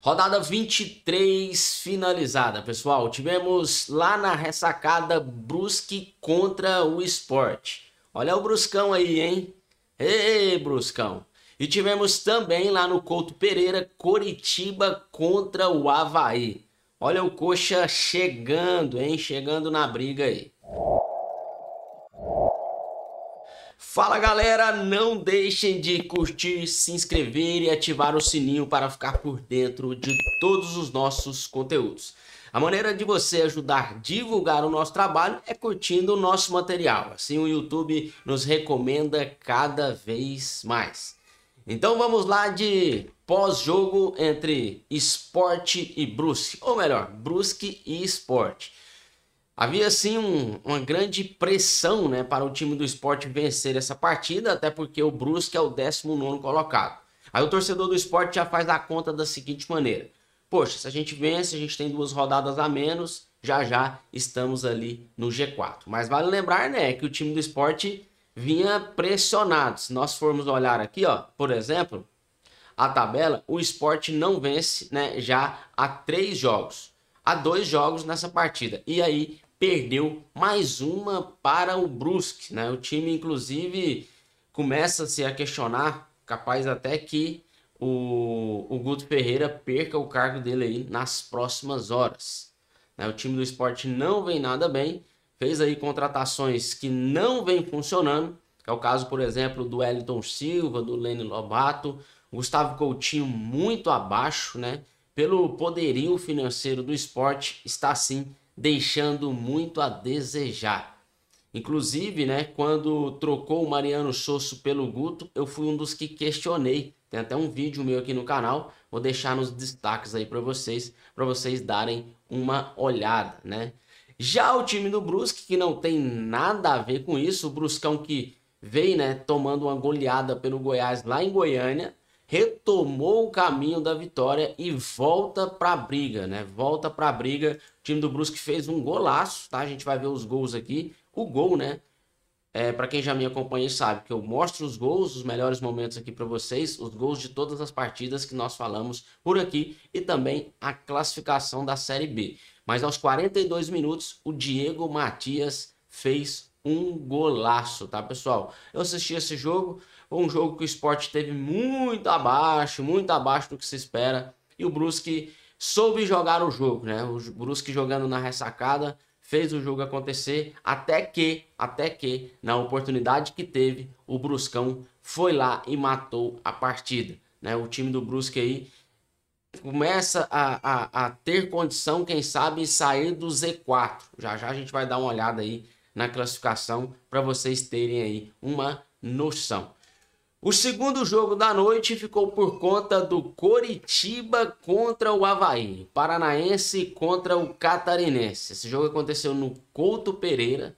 Rodada 23 finalizada, pessoal. Tivemos lá na ressacada Brusque contra o Sport. Olha o Bruscão aí, hein? Ei, Bruscão. E tivemos também lá no Couto Pereira, Coritiba contra o Havaí. Olha o Coxa chegando, hein? Chegando na briga aí. Fala galera, não deixem de curtir, se inscrever e ativar o sininho para ficar por dentro de todos os nossos conteúdos. A maneira de você ajudar a divulgar o nosso trabalho é curtindo o nosso material. Assim o YouTube nos recomenda cada vez mais. Então vamos lá de pós-jogo entre esporte e Brusque, ou melhor, Brusque e esporte. Havia sim um, uma grande pressão né, para o time do esporte vencer essa partida, até porque o Brusque é o 19 colocado. Aí o torcedor do esporte já faz a conta da seguinte maneira: poxa, se a gente vence, a gente tem duas rodadas a menos, já já estamos ali no G4. Mas vale lembrar né, que o time do esporte vinha pressionado. Se nós formos olhar aqui, ó, por exemplo, a tabela, o esporte não vence né, já há três jogos há dois jogos nessa partida. E aí perdeu mais uma para o Brusque, né? O time inclusive começa-se a questionar, capaz até que o, o Guto Ferreira perca o cargo dele aí nas próximas horas. Né? O time do esporte não vem nada bem, fez aí contratações que não vem funcionando, é o caso, por exemplo, do Wellington Silva, do Lênin Lobato, Gustavo Coutinho muito abaixo, né? Pelo poderio financeiro do esporte, está sim deixando muito a desejar. Inclusive, né, quando trocou o Mariano Sosso pelo Guto, eu fui um dos que questionei. Tem até um vídeo meu aqui no canal, vou deixar nos destaques aí para vocês, para vocês darem uma olhada, né? Já o time do Brusque, que não tem nada a ver com isso, o Bruscão que veio, né, tomando uma goleada pelo Goiás lá em Goiânia, retomou o caminho da vitória e volta para a briga, né? Volta para a briga. O time do Brusque fez um golaço, tá? A gente vai ver os gols aqui. O gol, né? É, para quem já me acompanha sabe que eu mostro os gols, os melhores momentos aqui para vocês, os gols de todas as partidas que nós falamos por aqui e também a classificação da Série B. Mas aos 42 minutos, o Diego Matias fez um golaço, tá, pessoal? Eu assisti esse jogo, foi um jogo que o esporte teve muito abaixo, muito abaixo do que se espera, e o Brusque soube jogar o jogo, né? O Brusque jogando na ressacada, fez o jogo acontecer, até que, até que, na oportunidade que teve, o Bruscão foi lá e matou a partida, né? O time do Brusque aí começa a, a, a ter condição, quem sabe, sair do Z4. Já já a gente vai dar uma olhada aí na classificação para vocês terem aí uma noção. O segundo jogo da noite ficou por conta do Coritiba contra o Havaí, Paranaense contra o Catarinense. Esse jogo aconteceu no Couto Pereira.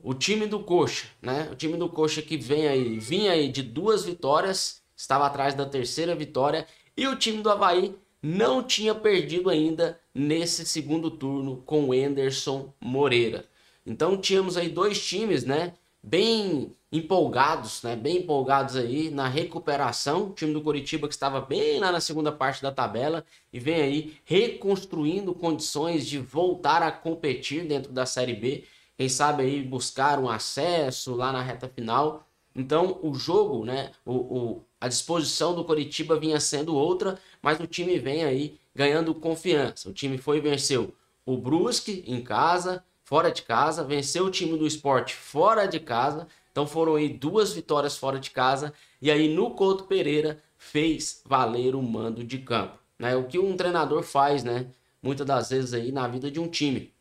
O time do Coxa, né? O time do Coxa que vem aí, vinha aí de duas vitórias, estava atrás da terceira vitória, e o time do Havaí não tinha perdido ainda nesse segundo turno com o Anderson Moreira. Então tínhamos aí dois times, né? Bem empolgados, né? Bem empolgados aí na recuperação. O time do Curitiba que estava bem lá na segunda parte da tabela e vem aí reconstruindo condições de voltar a competir dentro da Série B. Quem sabe aí buscar um acesso lá na reta final. Então o jogo, né? O, o a disposição do Curitiba vinha sendo outra, mas o time vem aí ganhando confiança. O time foi e venceu o Brusque em casa, fora de casa, venceu o time do esporte fora de casa. Então foram aí duas vitórias fora de casa. E aí no Couto Pereira fez valer o mando de campo. Né? O que um treinador faz, né? Muitas das vezes aí na vida de um time.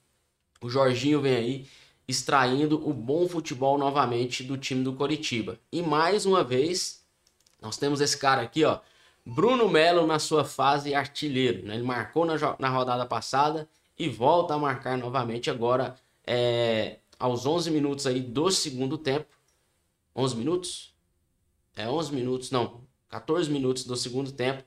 O Jorginho vem aí extraindo o bom futebol novamente do time do Coritiba. E mais uma vez, nós temos esse cara aqui, ó. Bruno Melo na sua fase artilheiro. Né? Ele marcou na, na rodada passada e volta a marcar novamente agora é, aos 11 minutos aí do segundo tempo. 11 minutos? É 11 minutos, não, 14 minutos do segundo tempo.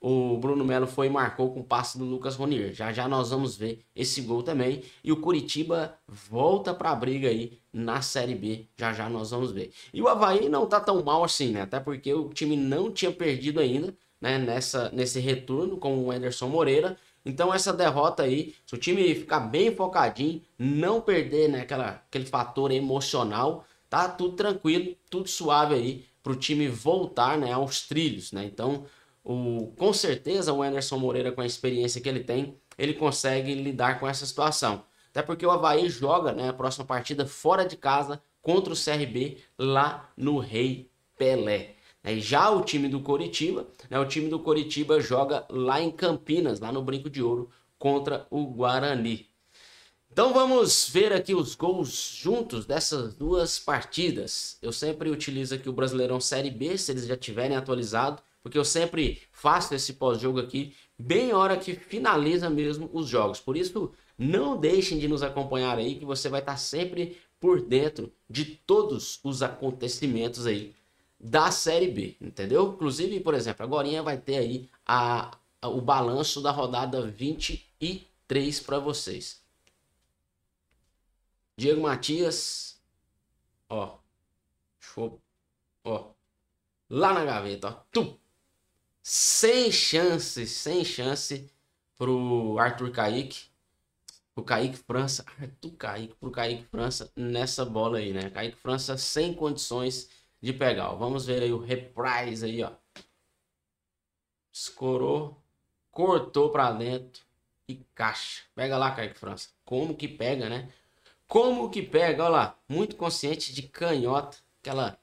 O Bruno Melo foi e marcou com o passe do Lucas Ronier. Já já nós vamos ver esse gol também. E o Curitiba volta para a briga aí na Série B. Já já nós vamos ver. E o Havaí não tá tão mal assim, né? Até porque o time não tinha perdido ainda né? Nessa, nesse retorno com o Anderson Moreira. Então essa derrota aí, se o time ficar bem focadinho, não perder né, aquela, aquele fator emocional, tá tudo tranquilo, tudo suave aí para o time voltar né, aos trilhos. Né? Então, o, com certeza o Anderson Moreira, com a experiência que ele tem, ele consegue lidar com essa situação. Até porque o Havaí joga né, a próxima partida fora de casa contra o CRB lá no Rei Pelé. Né, já o time do Coritiba, né, o time do Coritiba joga lá em Campinas, lá no Brinco de Ouro, contra o Guarani. Então vamos ver aqui os gols juntos dessas duas partidas. Eu sempre utilizo aqui o Brasileirão Série B, se eles já tiverem atualizado, porque eu sempre faço esse pós-jogo aqui bem hora que finaliza mesmo os jogos. Por isso, não deixem de nos acompanhar aí que você vai estar sempre por dentro de todos os acontecimentos aí da Série B, entendeu? Inclusive, por exemplo, agora vai ter aí a, a, o balanço da rodada 23 para vocês. Diego Matias, ó, show, ó, lá na gaveta, ó, tu, sem chance, sem chance pro Arthur Kaique, pro Kaique França, Arthur Kaique, pro Kaique França nessa bola aí, né? Kaique França sem condições de pegar. Ó. Vamos ver aí o reprise aí, ó. Escorou, cortou para dentro e caixa. Pega lá, Kaique França. Como que pega, né? Como que pega, olha lá. Muito consciente de canhota, aquela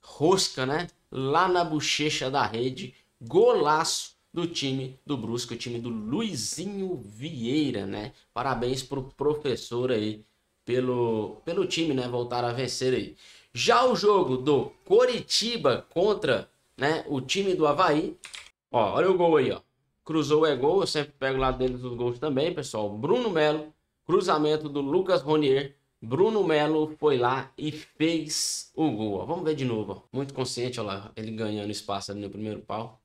rosca, né? Lá na bochecha da rede. Golaço do time do Brusco, o time do Luizinho Vieira, né? Parabéns pro professor aí pelo, pelo time, né? Voltar a vencer aí. Já o jogo do Coritiba contra né, o time do Havaí. Ó, olha o gol aí, ó. Cruzou é gol, eu sempre pego lá dentro os gols também, pessoal. Bruno Melo, cruzamento do Lucas Ronier. Bruno Melo foi lá e fez o gol. Ó. Vamos ver de novo. Ó. Muito consciente, olha lá, ele ganhando espaço ali no primeiro pau.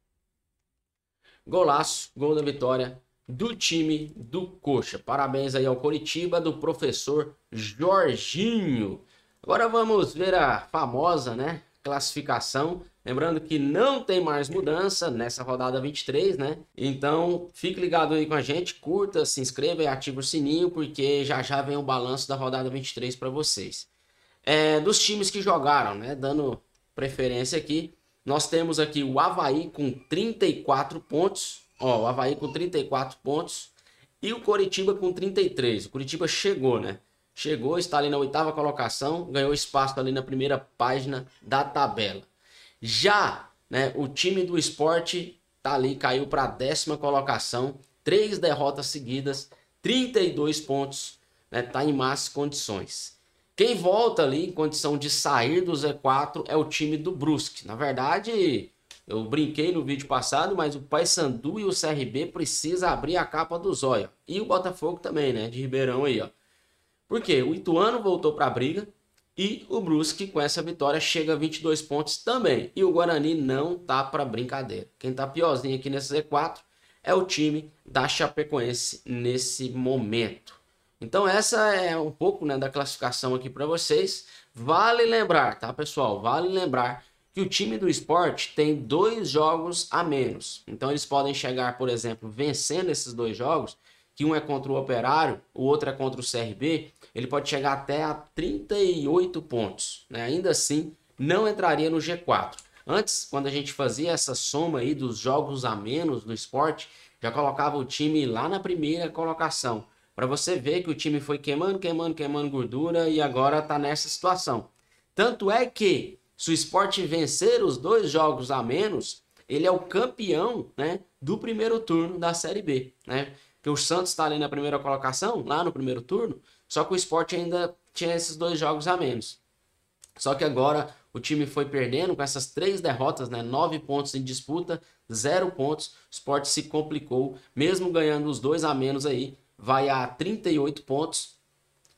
Golaço, gol da vitória do time do Coxa. Parabéns aí ao Coritiba do professor Jorginho. Agora vamos ver a famosa né, classificação. Lembrando que não tem mais mudança nessa rodada 23, né? Então fique ligado aí com a gente, curta, se inscreva e ative o sininho, porque já já vem o balanço da rodada 23 para vocês. É, dos times que jogaram, né? Dando preferência aqui, nós temos aqui o Havaí com 34 pontos. Ó, o Havaí com 34 pontos e o Coritiba com 33. O Coritiba chegou, né? Chegou, está ali na oitava colocação, ganhou espaço ali na primeira página da tabela. Já né, o time do esporte tá ali, caiu para a décima colocação, três derrotas seguidas, 32 pontos, né, tá em más condições. Quem volta ali em condição de sair do Z4 é o time do Brusque. Na verdade, eu brinquei no vídeo passado, mas o Paysandu e o CRB precisa abrir a capa do zóio. E o Botafogo também, né, de Ribeirão aí, ó. Porque o Ituano voltou para a briga e o Brusque com essa vitória chega a 22 pontos também. E o Guarani não tá para brincadeira. Quem tá piorzinho aqui nesse Z4 é o time da Chapecoense nesse momento. Então essa é um pouco né, da classificação aqui para vocês. Vale lembrar, tá pessoal? Vale lembrar que o time do esporte tem dois jogos a menos. Então eles podem chegar, por exemplo, vencendo esses dois jogos, que um é contra o Operário, o outro é contra o CRB, ele pode chegar até a 38 pontos. Né? Ainda assim, não entraria no G4. Antes, quando a gente fazia essa soma aí dos jogos a menos no esporte, já colocava o time lá na primeira colocação. Para você ver que o time foi queimando, queimando, queimando gordura e agora está nessa situação. Tanto é que, se o esporte vencer os dois jogos a menos, ele é o campeão né, do primeiro turno da Série B. Né? Porque o Santos está ali na primeira colocação, lá no primeiro turno, só que o esporte ainda tinha esses dois jogos a menos. Só que agora o time foi perdendo com essas três derrotas, né? Nove pontos em disputa, zero pontos. O esporte se complicou, mesmo ganhando os dois a menos aí, vai a 38 pontos.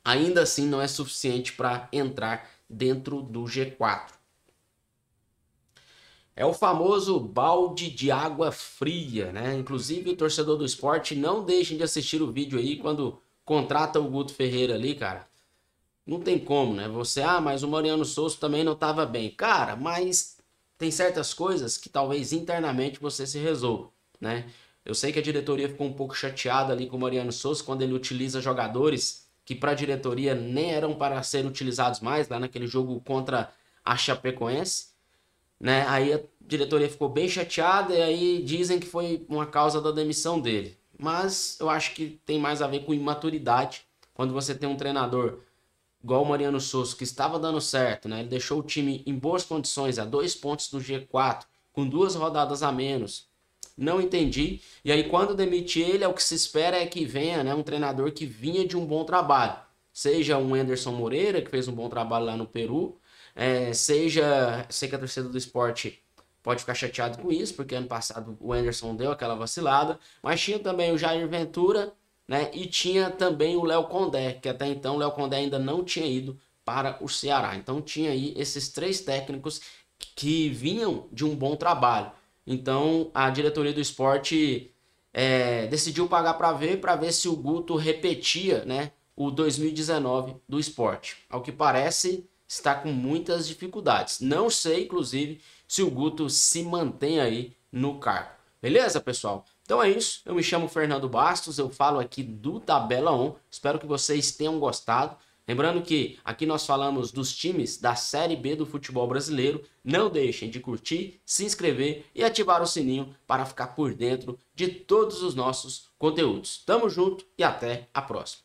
Ainda assim, não é suficiente para entrar dentro do G4. É o famoso balde de água fria, né? Inclusive, o torcedor do esporte, não deixem de assistir o vídeo aí quando contrata o Guto Ferreira ali, cara, não tem como, né? Você, ah, mas o Mariano Souza também não estava bem. Cara, mas tem certas coisas que talvez internamente você se resolva, né? Eu sei que a diretoria ficou um pouco chateada ali com o Mariano Souza quando ele utiliza jogadores que para a diretoria nem eram para ser utilizados mais lá naquele jogo contra a Chapecoense, né? Aí a diretoria ficou bem chateada e aí dizem que foi uma causa da demissão dele. Mas eu acho que tem mais a ver com imaturidade. Quando você tem um treinador igual o Mariano Souza, que estava dando certo, né? Ele deixou o time em boas condições, a dois pontos do G4, com duas rodadas a menos. Não entendi. E aí, quando demite ele, é o que se espera é que venha né, um treinador que vinha de um bom trabalho. Seja um Anderson Moreira, que fez um bom trabalho lá no Peru, é, seja, sei que a torcida do esporte pode ficar chateado com isso, porque ano passado o Anderson deu aquela vacilada, mas tinha também o Jair Ventura, né? E tinha também o Léo Condé, que até então o Léo Condé ainda não tinha ido para o Ceará. Então tinha aí esses três técnicos que vinham de um bom trabalho. Então a diretoria do esporte é, decidiu pagar para ver, para ver se o Guto repetia, né? O 2019 do esporte. Ao que parece, está com muitas dificuldades. Não sei, inclusive, se o Guto se mantém aí no cargo. Beleza, pessoal? Então é isso. Eu me chamo Fernando Bastos, eu falo aqui do Tabela 1. Espero que vocês tenham gostado. Lembrando que aqui nós falamos dos times da Série B do futebol brasileiro. Não deixem de curtir, se inscrever e ativar o sininho para ficar por dentro de todos os nossos conteúdos. Tamo junto e até a próxima.